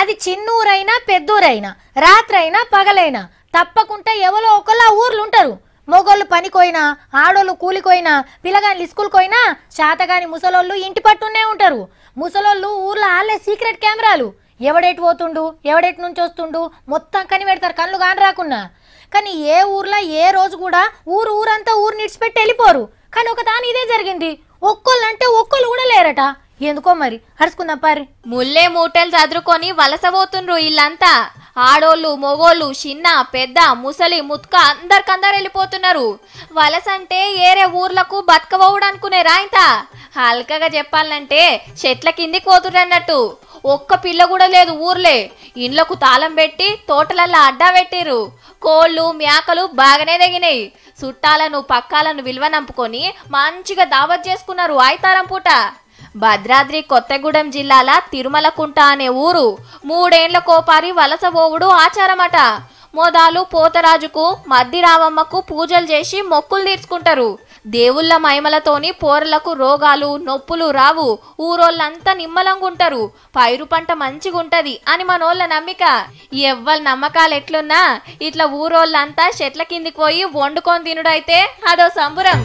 అది చిన్నూరైనా పెద్దూరైనా రాత్రైనా పగలైనా తప్పకుండా ఎవరో ఒకలా ఆ ఊర్లు ఉంటారు మొగోళ్ళు పనికోయినా ఆడోళ్ళు కూలికోయినా పిల్లగాని ఇస్కూల్కోయినా శాతగాని ముసలోళ్ళు ఇంటి పట్టునే ఉంటారు ముసలోళ్ళు ఊర్లో ఆళ్ళే సీక్రెట్ కెమెరాలు ఎవడేటి పోతుండు ఎవడేటి నుంచి వస్తుండు మొత్తం కనిపెడతారు కళ్ళు కాని రాకున్నా కానీ ఏ ఊర్లో ఏ రోజు కూడా ఊరు ఊరంతా ఊరు నిడిచిపెట్టి వెళ్ళిపోరు కానీ ఒకదాని ఇదే జరిగింది ఒక్కోళ్ళంటే ఒక్కళ్ళు కూడా లేరట ఎందుకో మరి హరుచుకుందాం పారి ముల్లే మూటలు చదురుకొని వలసపోతుండ్రు ఇల్లంతా ఆడోళ్ళు మొగోళ్ళు చిన్న పెద్ద ముసలి ముత్క అందరికందరు వెళ్ళిపోతున్నారు వలసంటే ఏరే ఊర్లకు బతకబోవడానుకునే రాయింత హల్కగా చెప్పాలంటే చెట్ల కిందికి పోతుడన్నట్టు ఒక్క పిల్ల కూడా లేదు ఊర్లే ఇండ్లకు తాళం పెట్టి తోటలల్లా అడ్డా పెట్టిరు కోళ్ళు మేకలు బాగానే తగినాయి చుట్టాలను పక్కాలను విలువ నంపుకొని మంచిగా దావత్ చేసుకున్నారు ఆయితారం పూట భద్రాద్రి కొత్తగూడెం జిల్లాల తిరుమలకుంట అనే ఊరు మూడేండ్ల కోపారి వలసబోవుడు ఆచారమట మోదాలు పోతరాజుకు మద్దిరావమ్మకు పూజలు చేసి మొక్కులు తీర్చుకుంటారు దేవుళ్ళ మైమలతోని పోరలకు రోగాలు నొప్పులు రావు ఊరోళ్ళంతా నిమ్మలంగుంటారు పైరు పంట మంచిగుంటది అని మనోళ్ళ నమ్మిక ఎవ్వరి నమ్మకాలు ఎట్లున్నా ఇట్లా ఊరోళ్ళంతా చెట్ల కిందికి పోయి వండుకొని తినుడైతే అదో సంబురం